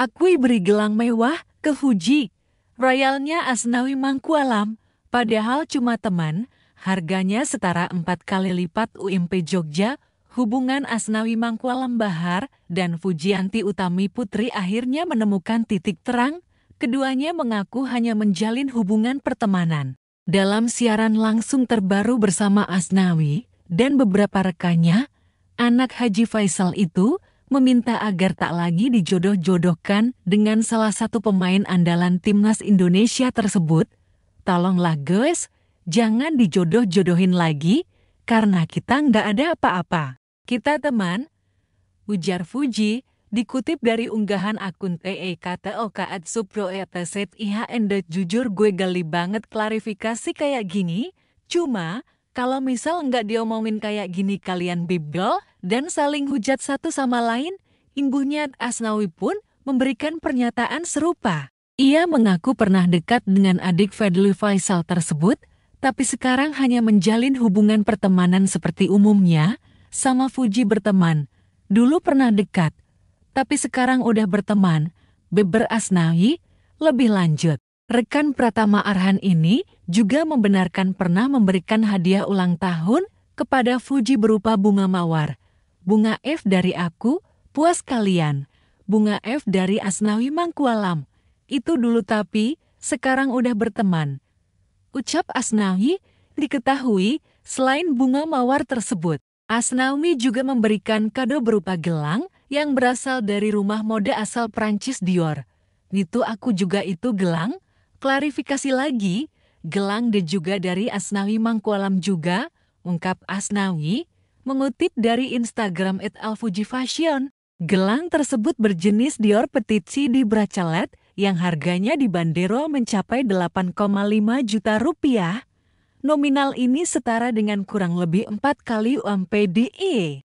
Aku beri gelang mewah ke Fuji. Royalnya Asnawi Mangkualam, padahal cuma teman, harganya setara empat kali lipat UMP Jogja, hubungan Asnawi Mangkualam Bahar dan Fujianti Utami Putri akhirnya menemukan titik terang, keduanya mengaku hanya menjalin hubungan pertemanan. Dalam siaran langsung terbaru bersama Asnawi dan beberapa rekannya, anak Haji Faisal itu meminta agar tak lagi dijodoh-jodohkan dengan salah satu pemain andalan timnas Indonesia tersebut. Tolonglah guys, jangan dijodoh-jodohin lagi, karena kita nggak ada apa-apa. Kita teman, ujar Fuji, dikutip dari unggahan akun TEKTOK e IHN jujur gue geli banget klarifikasi kayak gini, cuma kalau misal nggak diomongin kayak gini kalian bibel dan saling hujat satu sama lain, Imbuhnya Asnawi pun memberikan pernyataan serupa. Ia mengaku pernah dekat dengan adik Fadli Faisal tersebut, tapi sekarang hanya menjalin hubungan pertemanan seperti umumnya, sama Fuji berteman. Dulu pernah dekat, tapi sekarang udah berteman, Beber Asnawi, lebih lanjut. Rekan Pratama Arhan ini juga membenarkan pernah memberikan hadiah ulang tahun kepada Fuji berupa bunga mawar. Bunga F dari aku, puas kalian. Bunga F dari Asnawi Mangkualam. Itu dulu tapi, sekarang udah berteman. Ucap Asnawi, diketahui, selain bunga mawar tersebut, Asnawi juga memberikan kado berupa gelang yang berasal dari rumah mode asal Prancis Dior. Itu aku juga itu gelang, Klarifikasi lagi, gelang de juga dari Asnawi Mangkualam juga, ungkap Asnawi, mengutip dari Instagram at Fashion. Gelang tersebut berjenis Dior Petitsi di Bracelet yang harganya di Bandero mencapai 8,5 juta rupiah. Nominal ini setara dengan kurang lebih 4 kali UMPDI.